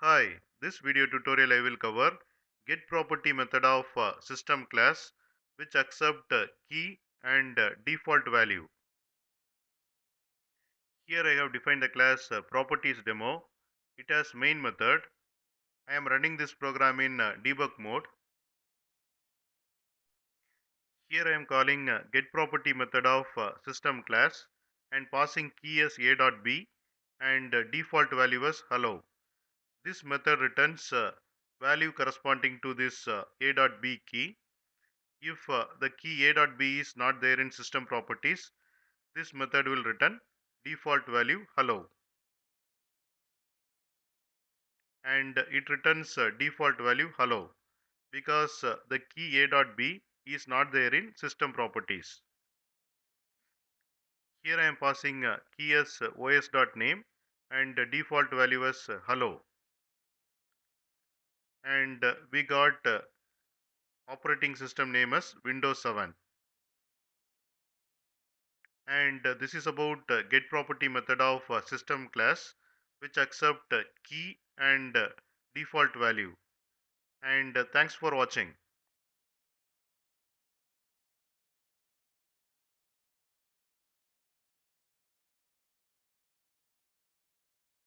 Hi, this video tutorial I will cover get property method of uh, system class which accept uh, key and uh, default value. Here I have defined the class uh, properties demo. It has main method. I am running this program in uh, debug mode. Here I am calling uh, get property method of system class and passing key as a.b and default value as hello. This method returns uh, value corresponding to this uh, a dot b key. If uh, the key a dot b is not there in system properties, this method will return default value hello. And it returns uh, default value hello because uh, the key a dot b is not there in system properties. Here I am passing uh, key as os dot name and default value as hello and uh, we got uh, operating system name as Windows 7 and uh, this is about get property method of system class which accept key and default value and thanks for watching